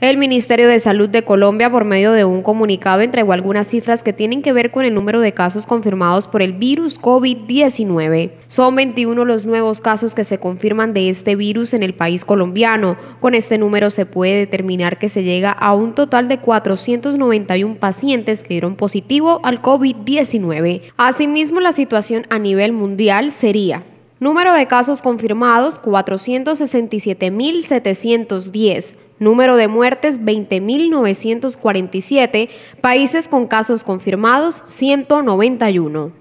El Ministerio de Salud de Colombia, por medio de un comunicado, entregó algunas cifras que tienen que ver con el número de casos confirmados por el virus COVID-19. Son 21 los nuevos casos que se confirman de este virus en el país colombiano. Con este número se puede determinar que se llega a un total de 491 pacientes que dieron positivo al COVID-19. Asimismo, la situación a nivel mundial sería Número de casos confirmados 467.710. Número de muertes 20.947, países con casos confirmados 191.